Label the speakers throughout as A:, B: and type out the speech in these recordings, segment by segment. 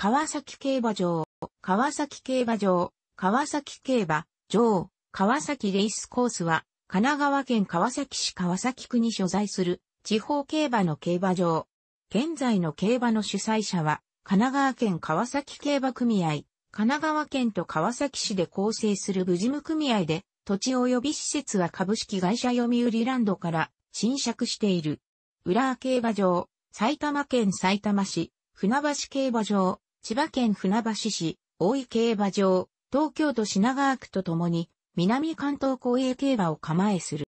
A: 川崎競馬場、川崎競馬場、川崎競馬場、川崎レースコースは、神奈川県川崎市川崎区に所在する地方競馬の競馬場。現在の競馬の主催者は、神奈川県川崎競馬組合、神奈川県と川崎市で構成する無事務組合で、土地及び施設は株式会社読売ランドから侵借している。浦和競馬場、埼玉県埼玉市、船橋競馬場、千葉県船橋市、大井競馬場、東京都品川区とともに、南関東公営競馬を構えする。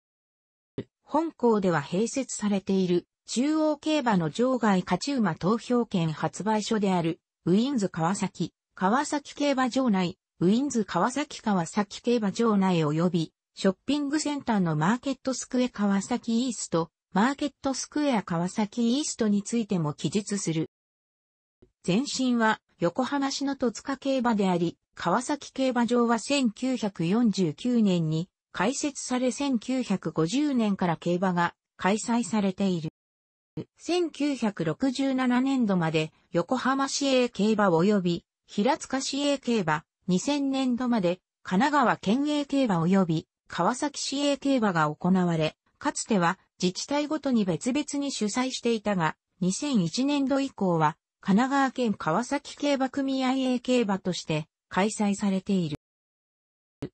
A: 本校では併設されている、中央競馬の場外勝ち馬投票券発売所である、ウィンズ川崎、川崎競馬場内、ウィンズ川崎川崎競馬場内及び、ショッピングセンターのマーケットスクエ川崎イースト、マーケットスクエア川崎イーストについても記述する。前身は横浜市の戸塚競馬であり、川崎競馬場は1949年に開設され1950年から競馬が開催されている。1967年度まで横浜市営競馬及び平塚市営競馬、2000年度まで神奈川県営競馬及び川崎市営競馬が行われ、かつては自治体ごとに別々に主催していたが、2001年度以降は神奈川県川崎競馬組合 A 競馬として開催されている。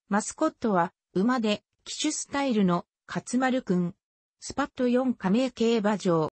A: マスコットは馬で騎手スタイルの勝丸くん。スパット4加盟競馬場。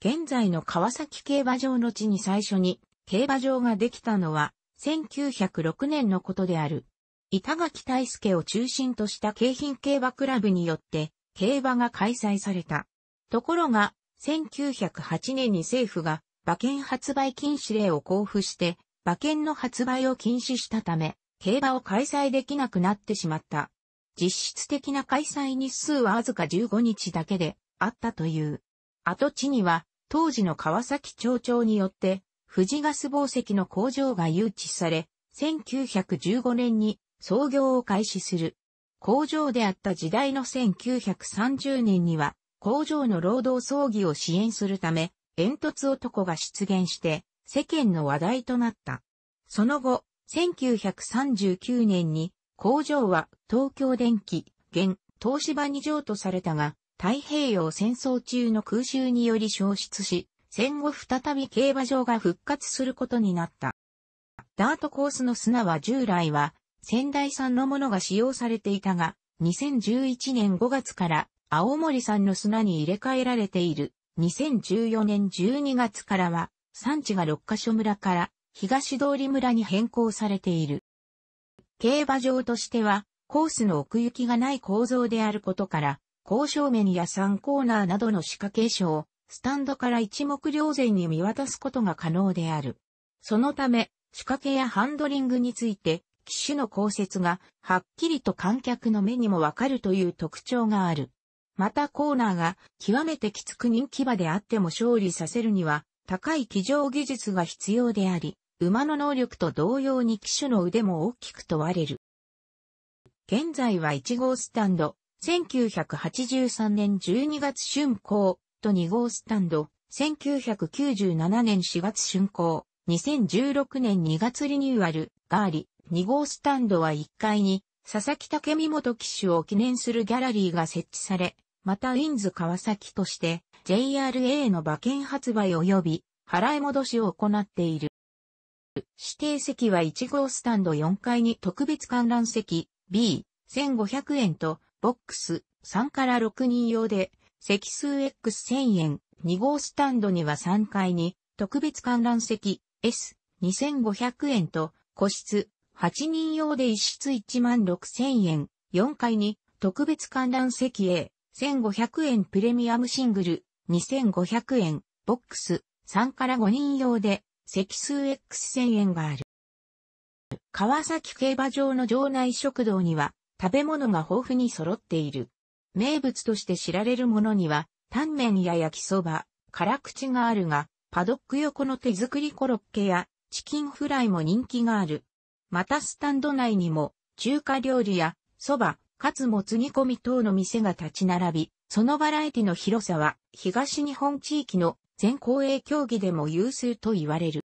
A: 現在の川崎競馬場の地に最初に競馬場ができたのは1906年のことである。板垣大介を中心とした京浜競馬クラブによって競馬が開催された。ところが、1908年に政府が馬券発売禁止令を交付して、馬券の発売を禁止したため、競馬を開催できなくなってしまった。実質的な開催日数はわずか15日だけであったという。跡地には、当時の川崎町長によって、富士ガス宝石の工場が誘致され、1915年に創業を開始する。工場であった時代の1930年には、工場の労働葬儀を支援するため、煙突男が出現して世間の話題となった。その後、1939年に工場は東京電機、現東芝に譲渡されたが、太平洋戦争中の空襲により消失し、戦後再び競馬場が復活することになった。ダートコースの砂は従来は仙台産のものが使用されていたが、2011年5月から青森産の砂に入れ替えられている。2014年12月からは、産地が六ヶ所村から東通村に変更されている。競馬場としては、コースの奥行きがない構造であることから、交渉面や3コーナーなどの仕掛け賞を、スタンドから一目瞭然に見渡すことが可能である。そのため、仕掛けやハンドリングについて、機種の降雪がはっきりと観客の目にもわかるという特徴がある。またコーナーが極めてきつく人気馬であっても勝利させるには高い騎乗技術が必要であり、馬の能力と同様に騎手の腕も大きく問われる。現在は1号スタンド、1983年12月春行と2号スタンド、1997年4月春行、2016年2月リニューアルがあり、2号スタンドは1階に佐々木武美元騎手を記念するギャラリーが設置され、またウィンズ川崎として JRA の馬券発売及び払い戻しを行っている。指定席は1号スタンド4階に特別観覧席 B、1500円と、ボックス3から6人用で、席数 X1000 円、2号スタンドには3階に、特別観覧席 S2500 円と、個室8人用で1室1万6000円、4階に特別観覧席 A 1500円プレミアムシングル、2500円、ボックス、3から5人用で、席数 X1000 円がある。川崎競馬場の場内食堂には、食べ物が豊富に揃っている。名物として知られるものには、タンメンや焼きそば、辛口があるが、パドック横の手作りコロッケや、チキンフライも人気がある。またスタンド内にも、中華料理や、そば、かつもつぎ込み等の店が立ち並び、そのバラエティの広さは東日本地域の全公営競技でも有数と言われる。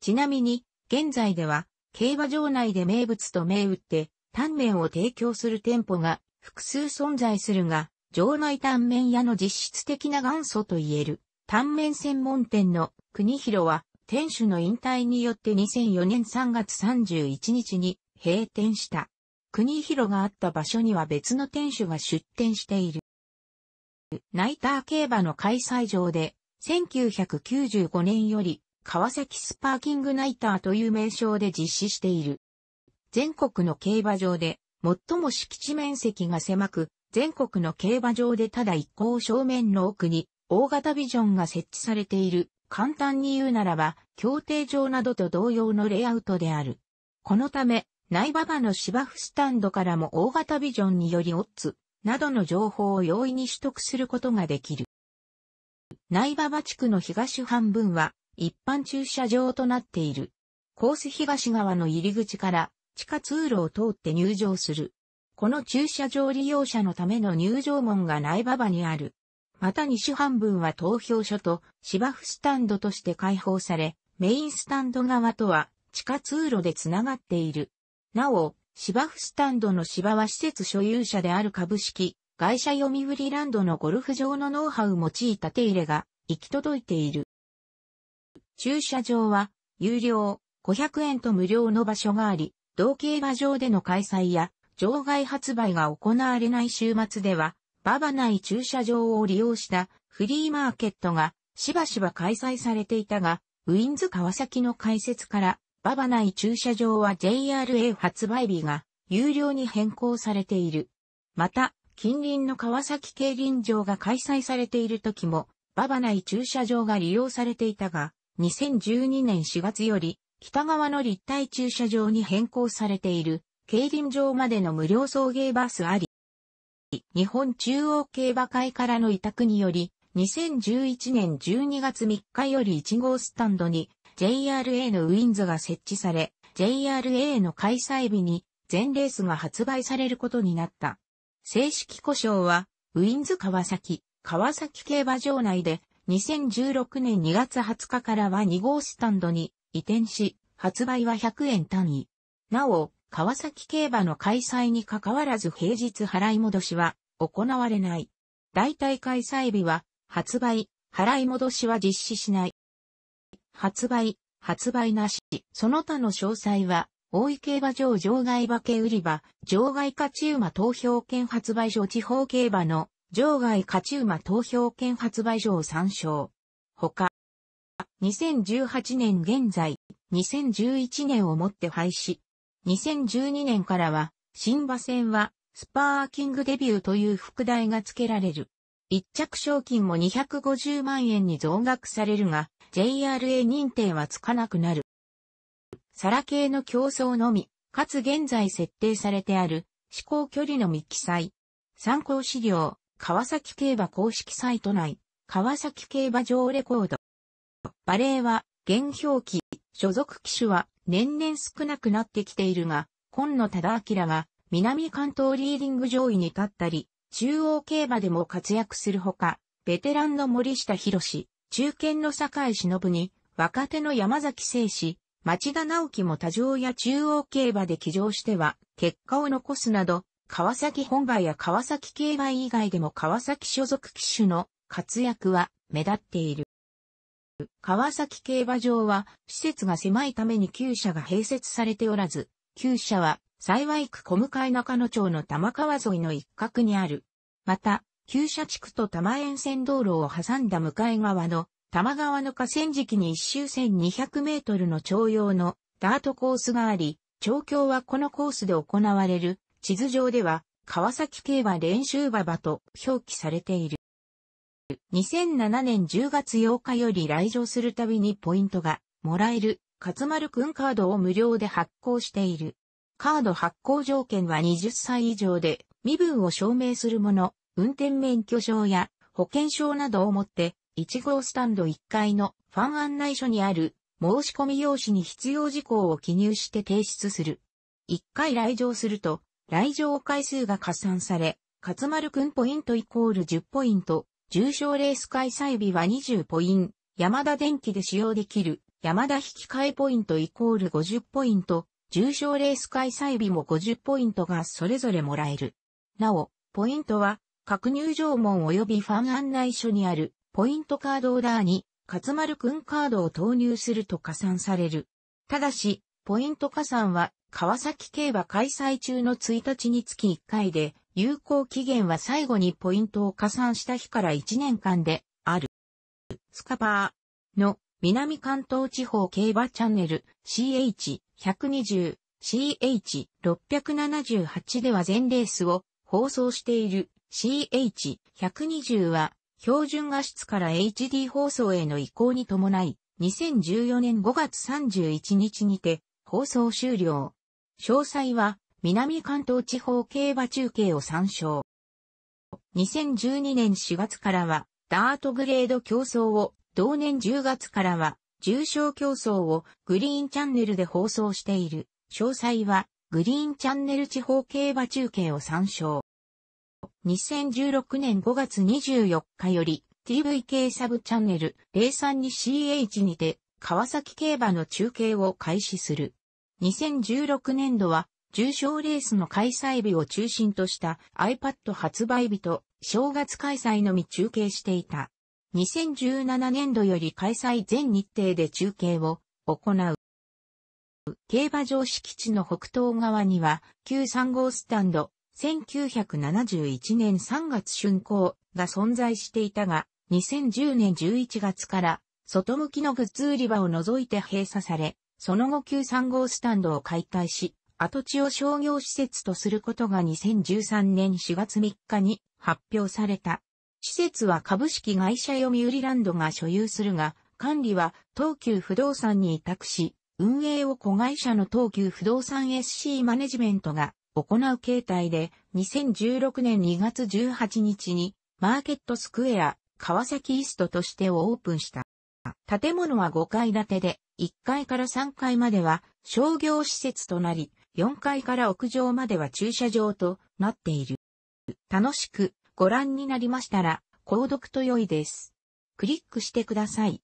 A: ちなみに、現在では競馬場内で名物と銘打って、タンメンを提供する店舗が複数存在するが、場内タンメン屋の実質的な元祖と言える、タンメン専門店の国広は、店主の引退によって2004年3月31日に閉店した。国広があった場所には別の店主が出店している。ナイター競馬の開催場で、1995年より、川崎スパーキングナイターという名称で実施している。全国の競馬場で、最も敷地面積が狭く、全国の競馬場でただ一向正面の奥に、大型ビジョンが設置されている。簡単に言うならば、協定場などと同様のレイアウトである。このため、内馬場の芝生スタンドからも大型ビジョンによりオッズなどの情報を容易に取得することができる。内馬場地区の東半分は一般駐車場となっている。コース東側の入り口から地下通路を通って入場する。この駐車場利用者のための入場門が内馬場にある。また西半分は投票所と芝生スタンドとして開放され、メインスタンド側とは地下通路でつながっている。なお、芝生スタンドの芝は施設所有者である株式、会社読売ランドのゴルフ場のノウハウを用いた手入れが行き届いている。駐車場は、有料、500円と無料の場所があり、同競馬場での開催や、場外発売が行われない週末では、馬場内駐車場を利用したフリーマーケットがしばしば開催されていたが、ウィンズ川崎の開設からババ内駐車場は JRA 発売日が有料に変更されている。また、近隣の川崎競輪場が開催されている時も、ババ内駐車場が利用されていたが、2012年4月より、北側の立体駐車場に変更されている、競輪場までの無料送迎バスあり、日本中央競馬会からの委託により、2011年12月3日より1号スタンドに JRA のウィンズが設置され、JRA の開催日に全レースが発売されることになった。正式故障は、ウィンズ川崎、川崎競馬場内で2016年2月20日からは2号スタンドに移転し、発売は100円単位。なお、川崎競馬の開催に関わらず平日払い戻しは行われない。大体開催日は発売、払い戻しは実施しない。発売、発売なし、その他の詳細は、大井競馬場場外馬券売り場、場外勝ち馬投票券発売所地方競馬の場外勝ち馬投票券発売所を参照。他、2018年現在、2011年をもって廃止。2012年からは、新馬戦は、スパーキングデビューという副題が付けられる。一着賞金も250万円に増額されるが、JRA 認定はつかなくなる。皿系の競争のみ、かつ現在設定されてある、試行距離のみ記載。参考資料、川崎競馬公式サイト内、川崎競馬場レコード。バレーは、現表記、所属機種は年々少なくなってきているが、今野忠明が南関東リーディング上位に立ったり、中央競馬でも活躍するほか、ベテランの森下博士、中堅の坂井忍に、若手の山崎聖史、町田直樹も多乗や中央競馬で騎乗しては、結果を残すなど、川崎本場や川崎競馬以外でも川崎所属騎手の活躍は目立っている。川崎競馬場は施設が狭いために旧車が併設されておらず、旧車は幸い区小向中野町の玉川沿いの一角にある。また、旧社地区と多摩沿線道路を挟んだ向かい側の多摩川の河川敷に一周1200メートルの徴用のダートコースがあり、調教はこのコースで行われる地図上では川崎競馬練習馬場と表記されている。2007年10月8日より来場するたびにポイントがもらえる勝丸くんカードを無料で発行している。カード発行条件は20歳以上で身分を証明するもの、運転免許証や保険証などを持って、1号スタンド1階のファン案内所にある申し込み用紙に必要事項を記入して提出する。1回来場すると、来場回数が加算され、勝丸くんポイントイコール10ポイント、重賞レース開催日は20ポイント、山田電機で使用できる、山田引き換えポイントイコール50ポイント、重賞レース開催日も50ポイントがそれぞれもらえる。なお、ポイントは各入場門及びファン案内所にあるポイントカードオーダーに、勝丸くんカードを投入すると加算される。ただし、ポイント加算は、川崎競馬開催中の1日につき1回で、有効期限は最後にポイントを加算した日から1年間である。スカパーの南関東地方競馬チャンネル CH120、CH678 では全レースを放送している CH120 は、標準画質から HD 放送への移行に伴い、2014年5月31日にて、放送終了。詳細は、南関東地方競馬中継を参照。2012年4月からは、ダートグレード競争を、同年10月からは、重賞競争をグリーンチャンネルで放送している。詳細は、グリーンチャンネル地方競馬中継を参照。2016年5月24日より TVK サブチャンネル 032CH にて川崎競馬の中継を開始する。2016年度は重賞レースの開催日を中心とした iPad 発売日と正月開催のみ中継していた。2017年度より開催全日程で中継を行う。競馬場敷地の北東側には、旧3号スタンド、1971年3月竣工が存在していたが、2010年11月から外向きのグッズ売り場を除いて閉鎖され、その後旧3号スタンドを解体し、跡地を商業施設とすることが2013年4月3日に発表された。施設は株式会社読売ランドが所有するが、管理は東急不動産に委託し、運営を子会社の東急不動産 SC マネジメントが行う形態で、2016年2月18日に、マーケットスクエア、川崎イーストとしてをオープンした。建物は5階建てで、1階から3階までは商業施設となり、4階から屋上までは駐車場となっている。楽しくご覧になりましたら、購読と良いです。クリックしてください。